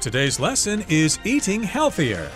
Today's lesson is eating healthier.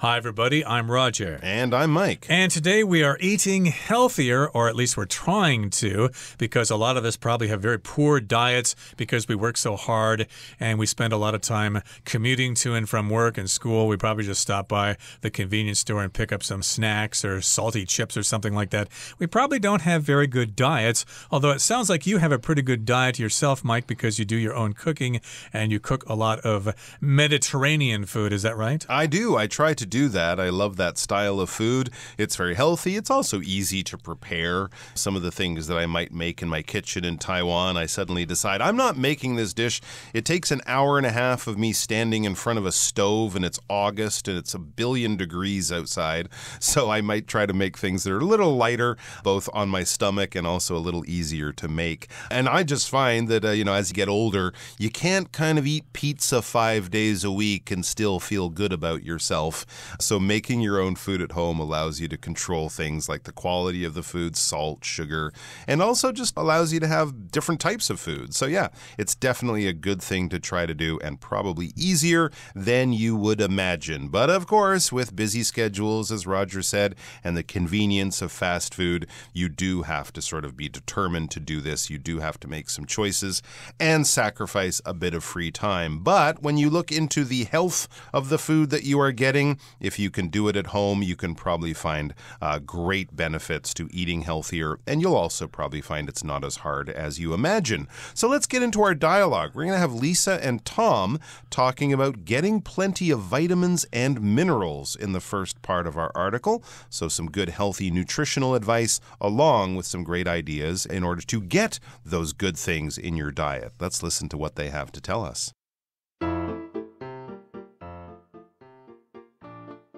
Hi, everybody. I'm Roger. And I'm Mike. And today we are eating healthier, or at least we're trying to, because a lot of us probably have very poor diets because we work so hard and we spend a lot of time commuting to and from work and school. We probably just stop by the convenience store and pick up some snacks or salty chips or something like that. We probably don't have very good diets, although it sounds like you have a pretty good diet yourself, Mike, because you do your own cooking and you cook a lot of Mediterranean food. Is that right? I do. I try to to do that. I love that style of food. It's very healthy. It's also easy to prepare. Some of the things that I might make in my kitchen in Taiwan, I suddenly decide I'm not making this dish. It takes an hour and a half of me standing in front of a stove, and it's August and it's a billion degrees outside. So I might try to make things that are a little lighter, both on my stomach and also a little easier to make. And I just find that, uh, you know, as you get older, you can't kind of eat pizza five days a week and still feel good about yourself. So making your own food at home allows you to control things like the quality of the food, salt, sugar, and also just allows you to have different types of food. So yeah, it's definitely a good thing to try to do and probably easier than you would imagine. But of course, with busy schedules, as Roger said, and the convenience of fast food, you do have to sort of be determined to do this. You do have to make some choices and sacrifice a bit of free time. But when you look into the health of the food that you are getting, if you can do it at home, you can probably find uh, great benefits to eating healthier, and you'll also probably find it's not as hard as you imagine. So let's get into our dialogue. We're going to have Lisa and Tom talking about getting plenty of vitamins and minerals in the first part of our article. So, some good, healthy, nutritional advice along with some great ideas in order to get those good things in your diet. Let's listen to what they have to tell us.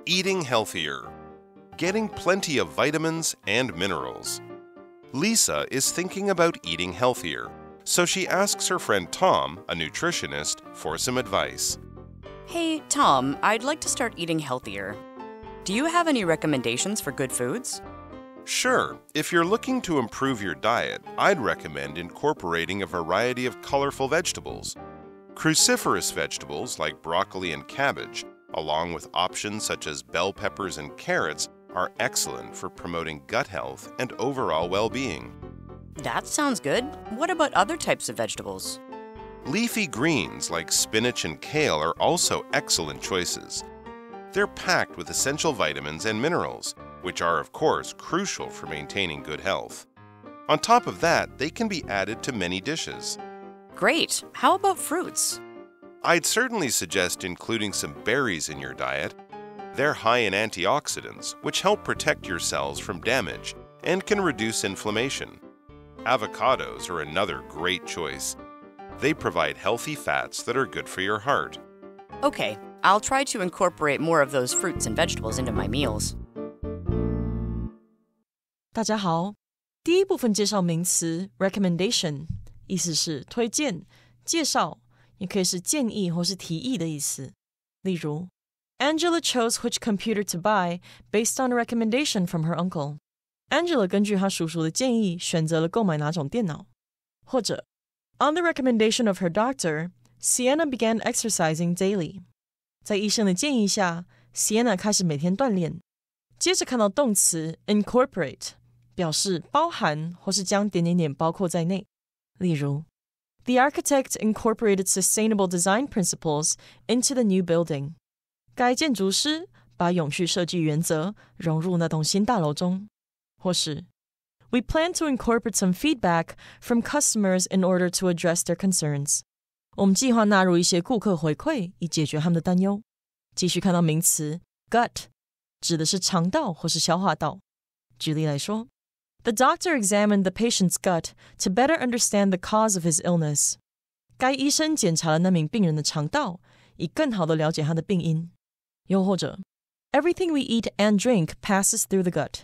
eating healthier, getting plenty of vitamins and minerals. Lisa is thinking about eating healthier, so she asks her friend Tom, a nutritionist, for some advice. Hey, Tom, I'd like to start eating healthier. Do you have any recommendations for good foods? Sure. If you're looking to improve your diet, I'd recommend incorporating a variety of colorful vegetables. Cruciferous vegetables like broccoli and cabbage along with options such as bell peppers and carrots, are excellent for promoting gut health and overall well being. That sounds good. What about other types of vegetables? Leafy greens like spinach and kale are also excellent choices. They're packed with essential vitamins and minerals, which are, of course, crucial for maintaining good health. On top of that, they can be added to many dishes. Great! How about fruits? I'd certainly suggest including some berries in your diet. They're high in antioxidants, which help protect your cells from damage and can reduce inflammation. Avocados are another great choice. They provide healthy fats that are good for your heart. Okay, I'll try to incorporate more of those fruits and vegetables into my meals. 大家好，第一部分介绍名词 recommendation，意思是推荐、介绍。也可以是建议或是提议的意思。例如，Angela chose which computer to buy based on a recommendation from her uncle。Angela 根据她叔叔的建议选择了购买哪种电脑。或者，On the recommendation of her doctor, Sienna began exercising daily。在医生的建议下，Sienna 开始每天锻炼。接着看到动词 incorporate，表示包含或是将点点点包括在内。例如 the architect incorporated sustainable design principles into the new building. 该建筑师把永续设计原则融入那栋新大楼中，或是 We plan to incorporate some feedback from customers in order to address their concerns. 我们计划纳入一些顾客回馈，以解决他们的担忧。继续看到名词 gut，指的是肠道或是消化道。举例来说 the doctor examined the patient's gut to better understand the cause of his illness. 该医生检查了那名病人的肠道，以更好地了解他的病因。又或者，Everything we eat and drink passes through the gut。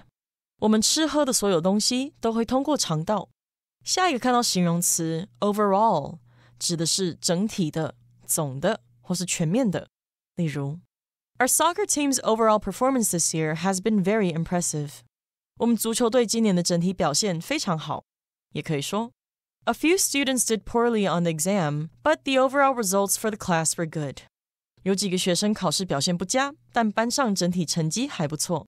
我们吃喝的所有东西都会通过肠道。下一个看到形容词 overall，指的是整体的、总的或是全面的。例如，Our soccer team's overall performance this year has been very impressive。我们足球队今年的整体表现非常好，也可以说，A few students did poorly on the exam, but the overall results for the class were good. 有几个学生考试表现不佳，但班上整体成绩还不错。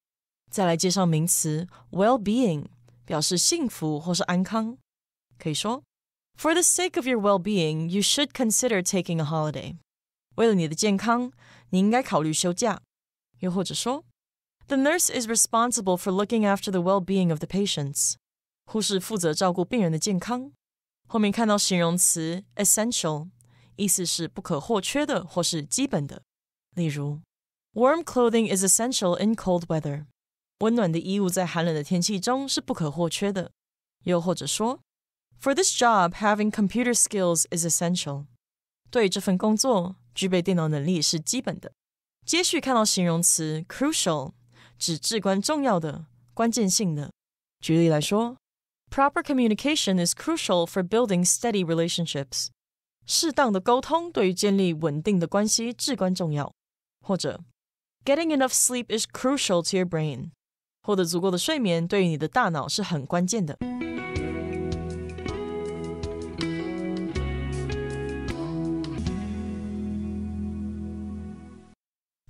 再来介绍名词 well-being，表示幸福或是安康，可以说，For the sake of your well-being, you should consider taking a holiday. 为了你的健康，你应该考虑休假。又或者说。the nurse is responsible for looking after the well-being of the patients. 护士负责照顾病人的健康。后面看到形容词 essential，意思是不可或缺的或是基本的。例如，warm clothing is essential in cold weather。温暖的衣物在寒冷的天气中是不可或缺的。又或者说，For this job, having computer skills is essential。对这份工作，具备电脑能力是基本的。接续看到形容词 crucial，指至关重要的、关键性的。举例来说，Proper communication is crucial for building steady relationships。适当的沟通对于建立稳定的关系至关重要。或者，Getting enough sleep is crucial to your brain。获得足够的睡眠对于你的大脑是很关键的。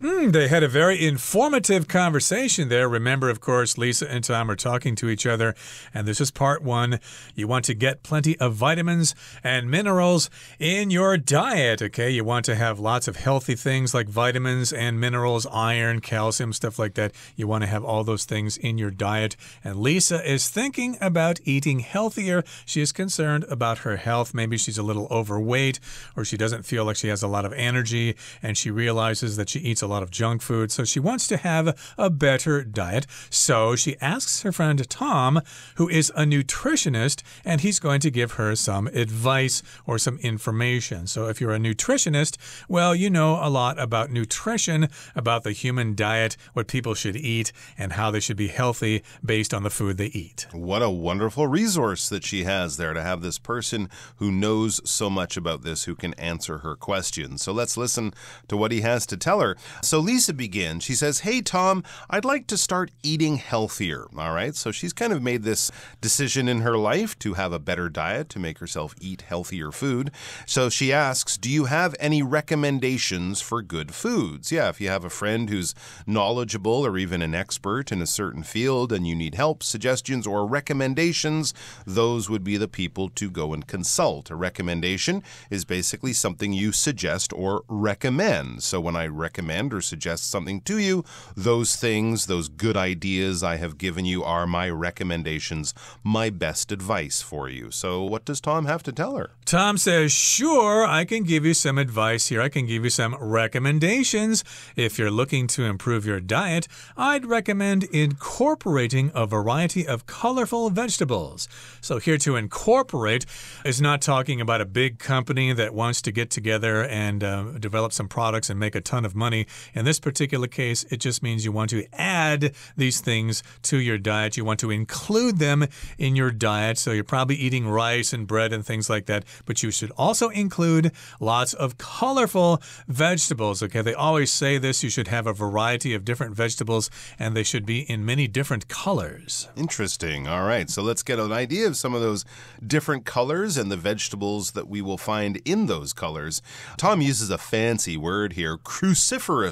Mm, they had a very informative conversation there. Remember, of course, Lisa and Tom are talking to each other, and this is part one. You want to get plenty of vitamins and minerals in your diet, okay? You want to have lots of healthy things like vitamins and minerals, iron, calcium, stuff like that. You want to have all those things in your diet. And Lisa is thinking about eating healthier. She is concerned about her health. Maybe she's a little overweight, or she doesn't feel like she has a lot of energy, and she realizes that she eats a lot lot of junk food, so she wants to have a better diet. So she asks her friend Tom, who is a nutritionist, and he's going to give her some advice or some information. So if you're a nutritionist, well, you know a lot about nutrition, about the human diet, what people should eat, and how they should be healthy based on the food they eat. What a wonderful resource that she has there to have this person who knows so much about this who can answer her questions. So let's listen to what he has to tell her. So Lisa begins. She says, Hey, Tom, I'd like to start eating healthier. All right. So she's kind of made this decision in her life to have a better diet, to make herself eat healthier food. So she asks, Do you have any recommendations for good foods? Yeah, if you have a friend who's knowledgeable or even an expert in a certain field and you need help, suggestions, or recommendations, those would be the people to go and consult. A recommendation is basically something you suggest or recommend. So when I recommend, recommend or suggest something to you, those things, those good ideas I have given you are my recommendations, my best advice for you. So, what does Tom have to tell her? Tom says, Sure, I can give you some advice here. I can give you some recommendations. If you're looking to improve your diet, I'd recommend incorporating a variety of colorful vegetables. So, here to incorporate is not talking about a big company that wants to get together and uh, develop some products and make a ton of money. In this particular case, it just means you want to add these things to your diet. You want to include them in your diet. So you're probably eating rice and bread and things like that, but you should also include lots of colorful vegetables. Okay, they always say this you should have a variety of different vegetables and they should be in many different colors. Interesting. All right, so let's get an idea of some of those different colors and the vegetables that we will find in those colors. Tom uses a fancy word here cruciferous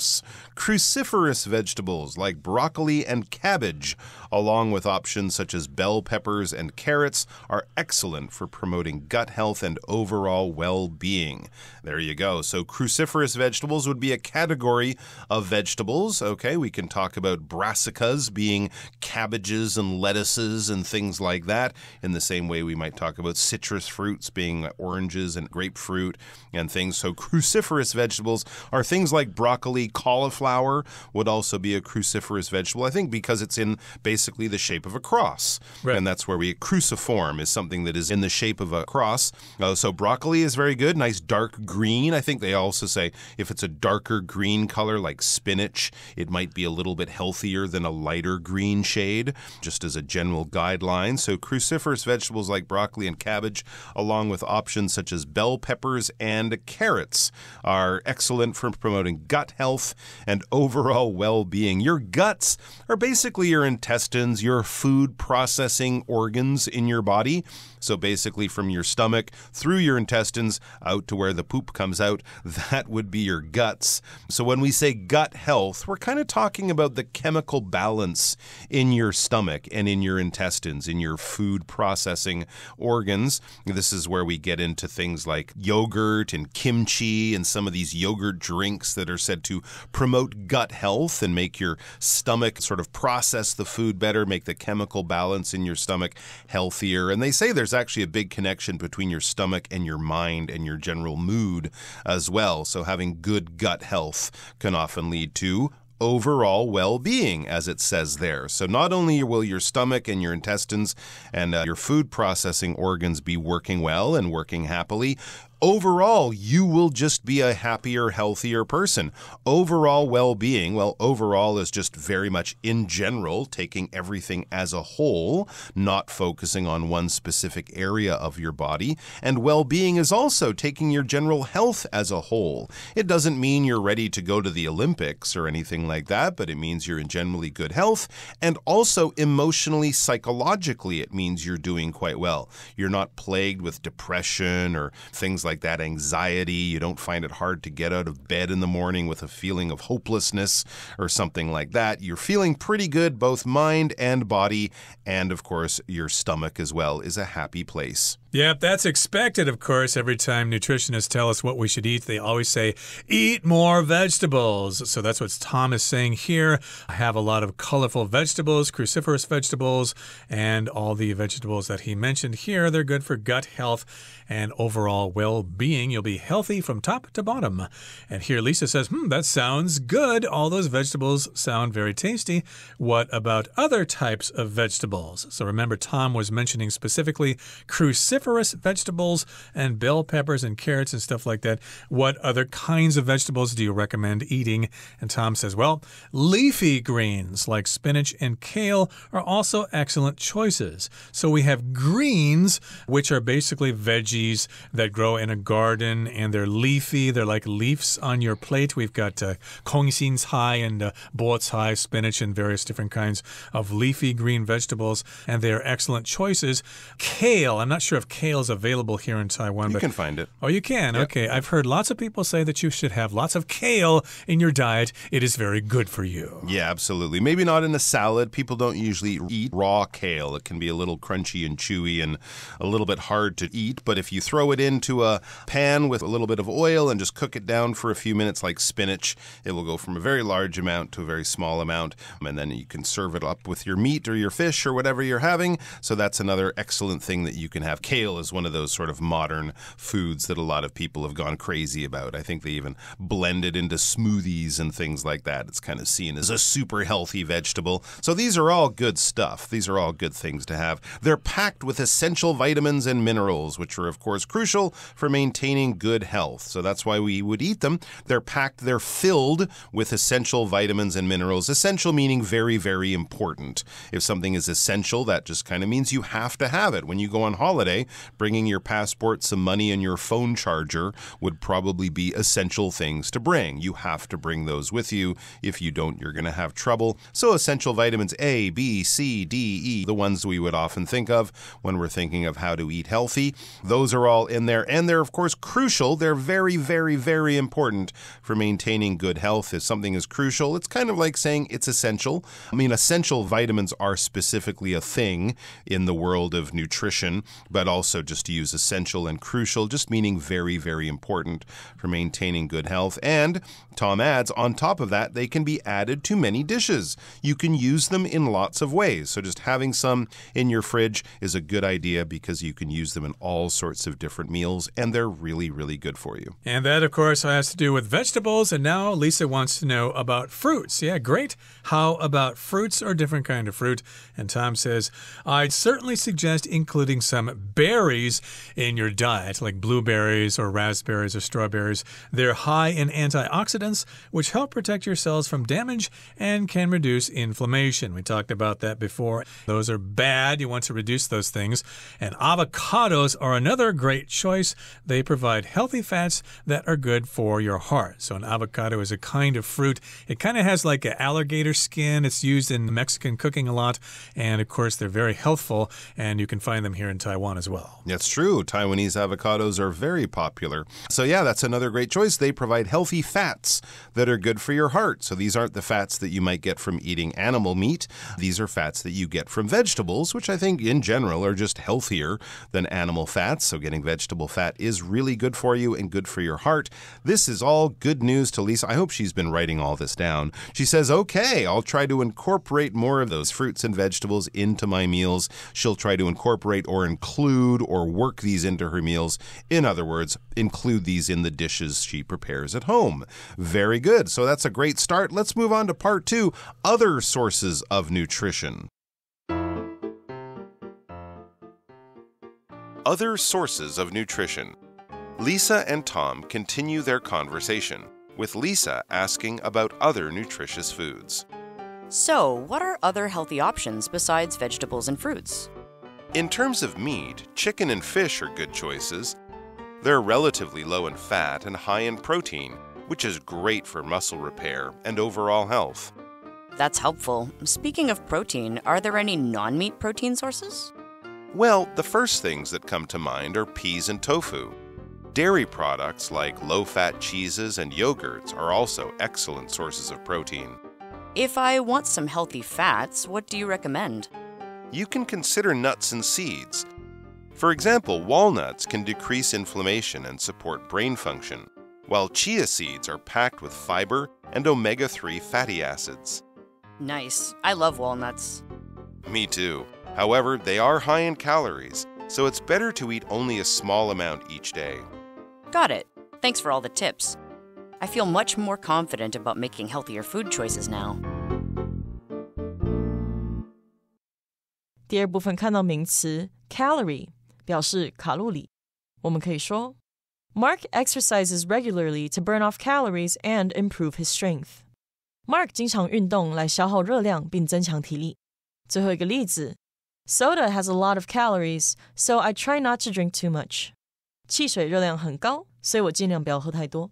cruciferous, vegetables like broccoli and cabbage along with options such as bell peppers and carrots, are excellent for promoting gut health and overall well being. There you go. So, cruciferous vegetables would be a category of vegetables. Okay, we can talk about brassicas being cabbages and lettuces and things like that, in the same way we might talk about citrus fruits being oranges and grapefruit and things. So, cruciferous vegetables are things like broccoli, cauliflower would also be a cruciferous vegetable. I think because it's in basically basically the shape of a cross. Right. And that's where we cruciform is something that is in the shape of a cross. Uh, so broccoli is very good, nice dark green. I think they also say if it's a darker green color like spinach, it might be a little bit healthier than a lighter green shade, just as a general guideline. So cruciferous vegetables like broccoli and cabbage, along with options such as bell peppers and carrots, are excellent for promoting gut health and overall well being. Your guts are basically your intestines intestines, your food processing organs in your body so basically, from your stomach through your intestines out to where the poop comes out, that would be your guts. So when we say gut health, we're kind of talking about the chemical balance in your stomach and in your intestines, in your food processing organs. This is where we get into things like yogurt and kimchi and some of these yogurt drinks that are said to promote gut health and make your stomach sort of process the food better, make the chemical balance in your stomach healthier. And they say there's actually a big connection between your stomach and your mind and your general mood as well. So having good gut health can often lead to overall well being, as it says there. So, not only will your stomach and your intestines and uh, your food processing organs be working well and working happily, overall, you will just be a happier, healthier person. Overall well being, well, overall is just very much in general, taking everything as a whole, not focusing on one specific area of your body. And well being is also taking your general health as a whole. It doesn't mean you're ready to go to the Olympics or anything like that, but it means you're in generally good health. And also emotionally, psychologically, it means you're doing quite well. You're not plagued with depression or things like like that anxiety. You don't find it hard to get out of bed in the morning with a feeling of hopelessness or something like that. You're feeling pretty good, both mind and body. And of course, your stomach as well is a happy place. Yep, that's expected, of course. Every time nutritionists tell us what we should eat, they always say, eat more vegetables. So that's what Tom is saying here. I have a lot of colorful vegetables, cruciferous vegetables, and all the vegetables that he mentioned here. They're good for gut health and overall well being. You'll be healthy from top to bottom. And here Lisa says, hmm, that sounds good. All those vegetables sound very tasty. What about other types of vegetables? So remember, Tom was mentioning specifically cruciferous cruciferous vegetables and bell peppers and carrots and stuff like that. What other kinds of vegetables do you recommend eating? And Tom says, well, leafy greens like spinach and kale are also excellent choices. So we have greens, which are basically veggies that grow in a garden and they're leafy. They're like leaves on your plate. We've got uh, high and uh, boatsai, spinach, and various different kinds of leafy green vegetables, and they are excellent choices. Kale, I'm not sure if Kale is available here in Taiwan. You but, can find it. Oh, you can? Yep. Okay. I've heard lots of people say that you should have lots of kale in your diet. It is very good for you. Yeah, absolutely. Maybe not in a salad. People don't usually eat raw kale. It can be a little crunchy and chewy and a little bit hard to eat. But if you throw it into a pan with a little bit of oil and just cook it down for a few minutes, like spinach, it will go from a very large amount to a very small amount. And then you can serve it up with your meat or your fish or whatever you're having. So that's another excellent thing that you can have kale kale is one of those sort of modern foods that a lot of people have gone crazy about. I think they even blend it into smoothies and things like that. It's kind of seen as a super healthy vegetable. So these are all good stuff. These are all good things to have. They're packed with essential vitamins and minerals, which are, of course, crucial for maintaining good health. So that's why we would eat them. They're packed, they're filled with essential vitamins and minerals. Essential meaning very, very important. If something is essential, that just kind of means you have to have it. When you go on holiday, bringing your passport, some money, and your phone charger would probably be essential things to bring. You have to bring those with you. If you don't, you're going to have trouble. So, essential vitamins A, B, C, D, E, the ones we would often think of when we're thinking of how to eat healthy, those are all in there. And they're, of course, crucial. They're very, very, very important for maintaining good health. If something is crucial, it's kind of like saying it's essential. I mean, essential vitamins are specifically a thing in the world of nutrition, but also just to use essential and crucial, just meaning very, very important for maintaining good health. And Tom adds, on top of that, they can be added to many dishes. You can use them in lots of ways. So just having some in your fridge is a good idea because you can use them in all sorts of different meals and they're really, really good for you. And that, of course, has to do with vegetables. And now Lisa wants to know about fruits. Yeah, great. How about fruits or different kind of fruit? And Tom says, I'd certainly suggest including some berries in your diet, like blueberries or raspberries or strawberries. They're high in antioxidants, which help protect your cells from damage and can reduce inflammation. We talked about that before. Those are bad. You want to reduce those things. And avocados are another great choice. They provide healthy fats that are good for your heart. So, an avocado is a kind of fruit. It kind of has like an alligator skin. It's used in Mexican cooking a lot. And of course, they're very healthful. And you can find them here in Taiwan as well well. That's true. Taiwanese avocados are very popular. So, yeah, that's another great choice. They provide healthy fats that are good for your heart. So, these aren't the fats that you might get from eating animal meat. These are fats that you get from vegetables, which I think in general are just healthier than animal fats. So, getting vegetable fat is really good for you and good for your heart. This is all good news to Lisa. I hope she's been writing all this down. She says, okay, I'll try to incorporate more of those fruits and vegetables into my meals. She'll try to incorporate or include food or work these into her meals. In other words, include these in the dishes she prepares at home. Very good. So that's a great start. Let's move on to part two other sources of nutrition. Other sources of nutrition. Lisa and Tom continue their conversation, with Lisa asking about other nutritious foods. So, what are other healthy options besides vegetables and fruits? In terms of meat, chicken and fish are good choices. They're relatively low in fat and high in protein, which is great for muscle repair and overall health. That's helpful. Speaking of protein, are there any non meat protein sources? Well, the first things that come to mind are peas and tofu. Dairy products like low fat cheeses and yogurts are also excellent sources of protein. If I want some healthy fats, what do you recommend? you can consider nuts and seeds. For example, walnuts can decrease inflammation and support brain function, while chia seeds are packed with fiber and omega 3 fatty acids. Nice. I love walnuts. Me too. However, they are high in calories, so it's better to eat only a small amount each day. Got it. Thanks for all the tips. I feel much more confident about making healthier food choices now. 第二部分看到名词 calorie 表示卡路里，我们可以说 Mark exercises regularly to burn off calories and improve his strength. Mark 经常运动来消耗热量并增强体力。最后一个例子，Soda has a lot of calories, so I try not to drink too much. 汽水热量很高，所以我尽量不要喝太多。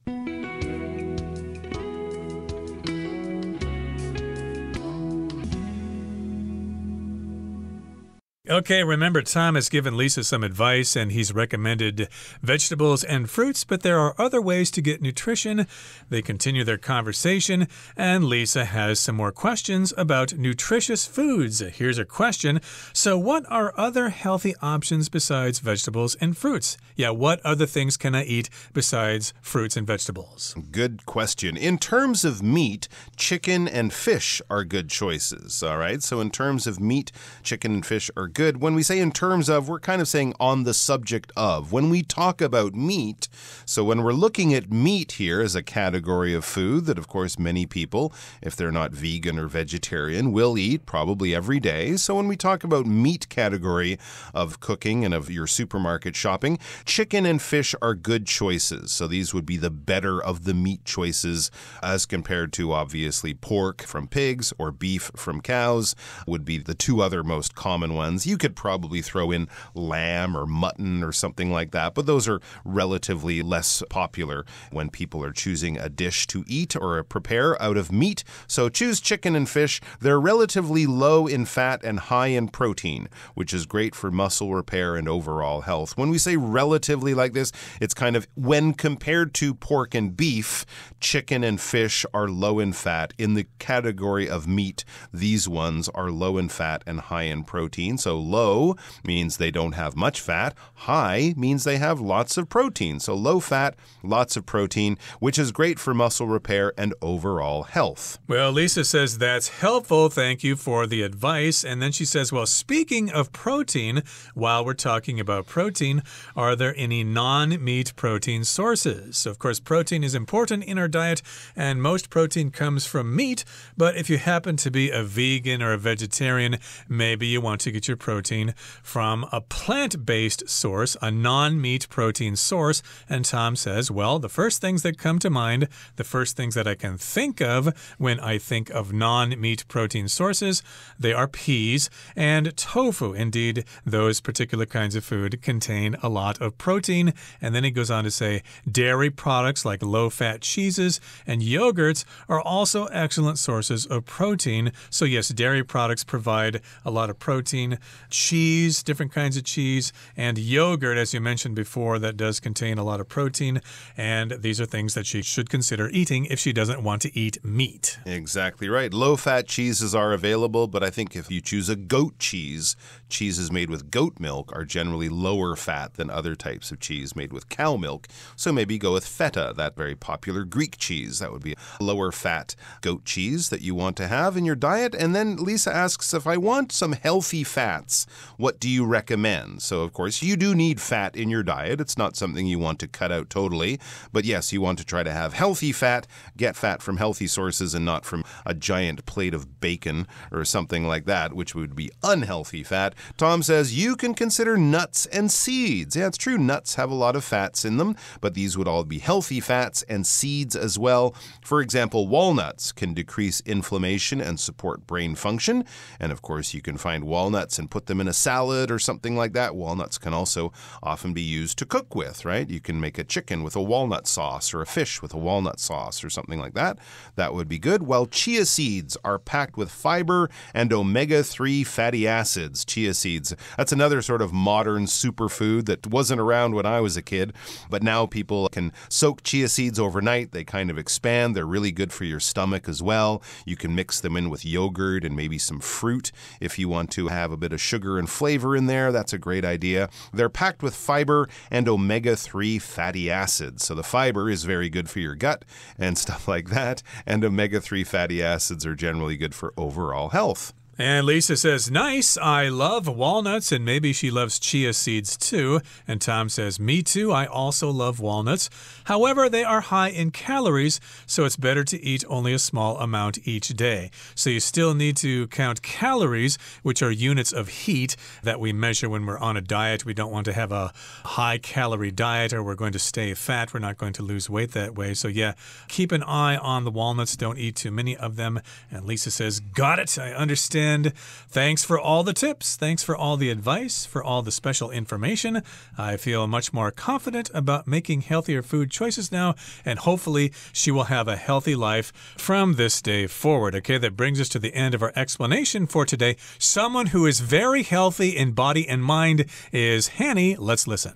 Okay, remember, Tom has given Lisa some advice and he's recommended vegetables and fruits, but there are other ways to get nutrition. They continue their conversation, and Lisa has some more questions about nutritious foods. Here's a question So, what are other healthy options besides vegetables and fruits? Yeah, what other things can I eat besides fruits and vegetables? Good question. In terms of meat, chicken and fish are good choices, all right? So, in terms of meat, chicken and fish are good. When we say in terms of, we're kind of saying on the subject of. When we talk about meat, so when we're looking at meat here as a category of food that, of course, many people, if they're not vegan or vegetarian, will eat probably every day. So when we talk about meat category of cooking and of your supermarket shopping, chicken and fish are good choices. So these would be the better of the meat choices as compared to obviously pork from pigs or beef from cows would be the two other most common ones. You could probably throw in lamb or mutton or something like that, but those are relatively less popular when people are choosing a dish to eat or prepare out of meat. So choose chicken and fish. They're relatively low in fat and high in protein, which is great for muscle repair and overall health. When we say relatively like this, it's kind of when compared to pork and beef, chicken and fish are low in fat. In the category of meat, these ones are low in fat and high in protein. So so low means they don't have much fat. High means they have lots of protein. So low fat, lots of protein, which is great for muscle repair and overall health. Well, Lisa says that's helpful. Thank you for the advice. And then she says, well, speaking of protein, while we're talking about protein, are there any non meat protein sources? So of course, protein is important in our diet, and most protein comes from meat. But if you happen to be a vegan or a vegetarian, maybe you want to get your protein from a plant based source, a non meat protein source? And Tom says, well, the first things that come to mind, the first things that I can think of when I think of non meat protein sources, they are peas and tofu. Indeed, those particular kinds of food contain a lot of protein. And then he goes on to say, dairy products like low fat cheeses and yogurts are also excellent sources of protein. So, yes, dairy products provide a lot of protein cheese, different kinds of cheese, and yogurt, as you mentioned before, that does contain a lot of protein. And these are things that she should consider eating if she doesn't want to eat meat. Exactly right. Low fat cheeses are available, but I think if you choose a goat cheese, cheeses made with goat milk are generally lower fat than other types of cheese made with cow milk. So maybe go with feta, that very popular Greek cheese. That would be lower fat goat cheese that you want to have in your diet. And then Lisa asks if I want some healthy fat fats. What do you recommend? So, of course, you do need fat in your diet. It's not something you want to cut out totally. But yes, you want to try to have healthy fat, get fat from healthy sources and not from a giant plate of bacon or something like that, which would be unhealthy fat. Tom says you can consider nuts and seeds. Yeah, it's true. Nuts have a lot of fats in them, but these would all be healthy fats and seeds as well. For example, walnuts can decrease inflammation and support brain function. And of course, you can find walnuts and put them in a salad or something like that. Walnuts can also often be used to cook with, right? You can make a chicken with a walnut sauce or a fish with a walnut sauce or something like that. That would be good. Well, chia seeds are packed with fiber and omega 3 fatty acids. Chia seeds, that's another sort of modern superfood that wasn't around when I was a kid, but now people can soak chia seeds overnight. They kind of expand. They're really good for your stomach as well. You can mix them in with yogurt and maybe some fruit if you want to have a bit of sugar and flavor in there. That's a great idea. They're packed with fiber and omega 3 fatty acids. So the fiber is very good for your gut and stuff like that. And omega 3 fatty acids are generally good for overall health. And Lisa says, Nice. I love walnuts, and maybe she loves chia seeds too. And Tom says, Me too. I also love walnuts. However, they are high in calories, so it's better to eat only a small amount each day. So you still need to count calories, which are units of heat that we measure when we're on a diet. We don't want to have a high calorie diet or we're going to stay fat. We're not going to lose weight that way. So, yeah, keep an eye on the walnuts. Don't eat too many of them. And Lisa says, Got it. I understand weekend. Thanks for all the tips. Thanks for all the advice, for all the special information. I feel much more confident about making healthier food choices now, and hopefully she will have a healthy life from this day forward. Okay, that brings us to the end of our explanation for today. Someone who is very healthy in body and mind is Hanny. Let's listen.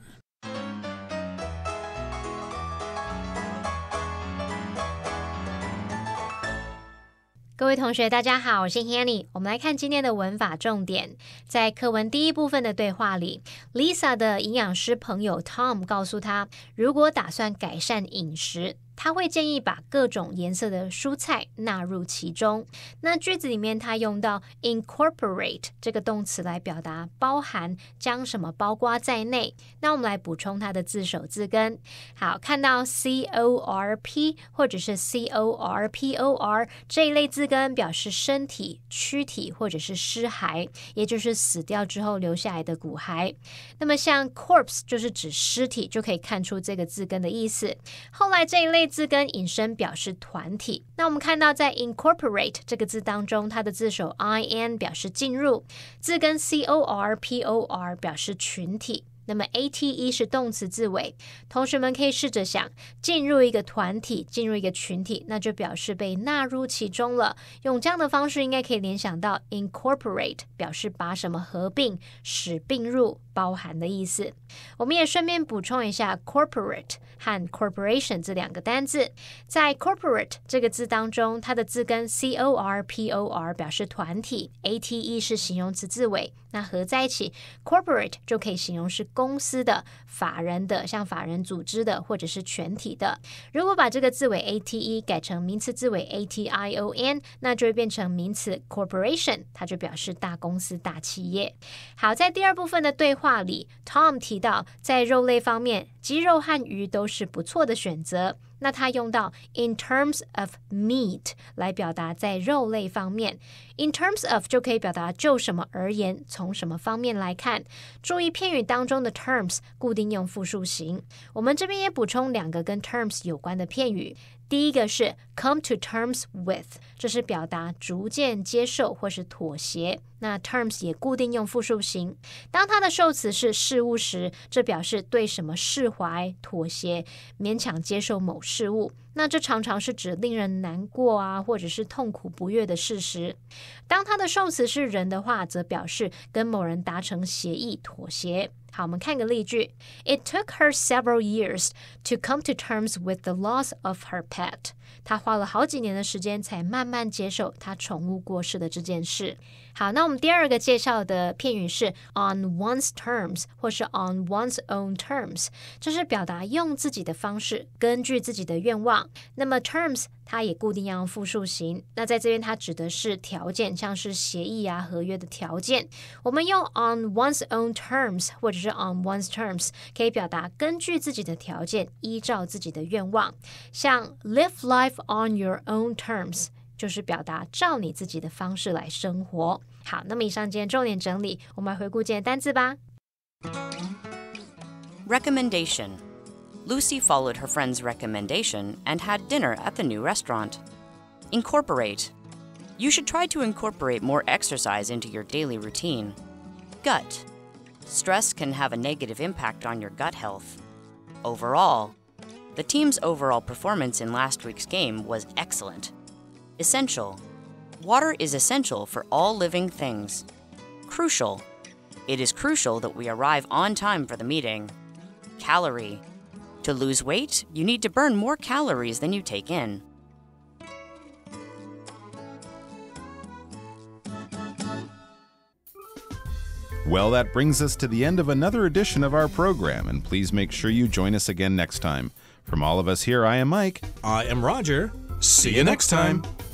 各位同学，大家好，我是 Hanny。我们来看今天的文法重点，在课文第一部分的对话里，Lisa 的营养师朋友 Tom 告诉她，如果打算改善饮食。他会建议把各种颜色的蔬菜纳入其中。那句子里面，他用到 incorporate 这个动词来表达包含，将什么包括在内。那我们来补充它的字首字根。好，看到 c o r p 或者是 c o r p o r 这一类字根，表示身体、躯体或者是尸骸，也就是死掉之后留下来的骨骸。那么，像 corpse 就是指尸体，就可以看出这个字根的意思。后来这一类。字根引申表示团体。那我们看到在 incorporate 这个字当中，它的字首 i n 表示进入，字根 c o r p o r 表示群体。那么 a t e 是动词字尾。同学们可以试着想，进入一个团体，进入一个群体，那就表示被纳入其中了。用这样的方式，应该可以联想到 incorporate 表示把什么合并，使并入。包含的意思，我们也顺便补充一下，corporate 和 corporation 这两个单字。在 corporate 这个字当中，它的字根 c-o-r-p-o-r 表示团体，a-t-e 是形容词字尾，那合在一起，corporate 就可以形容是公司的、法人的、像法人组织的，或者是全体的。如果把这个字尾 a-t-e 改成名词字尾 a-t-i-o-n，那就会变成名词 corporation，它就表示大公司、大企业。好，在第二部分的对话。话里，Tom 提到在肉类方面，鸡肉和鱼都是不错的选择。那他用到 in terms of meat 来表达在肉类方面。in terms of 就可以表达就什么而言，从什么方面来看。注意片语当中的 terms 固定用复数型。我们这边也补充两个跟 terms 有关的片语。第一个是 come to terms with。这是表达逐渐接受或是妥协。那 terms 也固定用复数形。当它的受词是事物时，这表示对什么释怀、妥协、勉强接受某事物。那这常常是指令人难过啊，或者是痛苦不悦的事实。当它的受词是人的话，则表示跟某人达成协议、妥协。好，我们看个例句：It took her several years to come to terms with the loss of her pet。她花了好几年的时间才慢。慢慢接受他宠物过世的这件事。好，那我们第二个介绍的片语是 on one's terms 或是 on one's own terms，这是表达用自己的方式，根据自己的愿望。那么 terms 它也固定要用复数型。那在这边它指的是条件，像是协议啊、合约的条件。我们用 on one's own terms 或者是 on one's terms 可以表达根据自己的条件，依照自己的愿望，像 live life on your own terms。就是表达照你自己的方式来生活。好，那么以上今天重点整理，我们来回顾今天单词吧。Recommendation Lucy followed her friend's recommendation and had dinner at the new restaurant. Incorporate You should try to incorporate more exercise into your daily routine. Gut Stress can have a negative impact on your gut health. Overall, the team's overall performance in last week's game was excellent Essential. Water is essential for all living things. Crucial. It is crucial that we arrive on time for the meeting. Calorie. To lose weight, you need to burn more calories than you take in. Well, that brings us to the end of another edition of our program, and please make sure you join us again next time. From all of us here, I am Mike. I am Roger. See, you next time. time.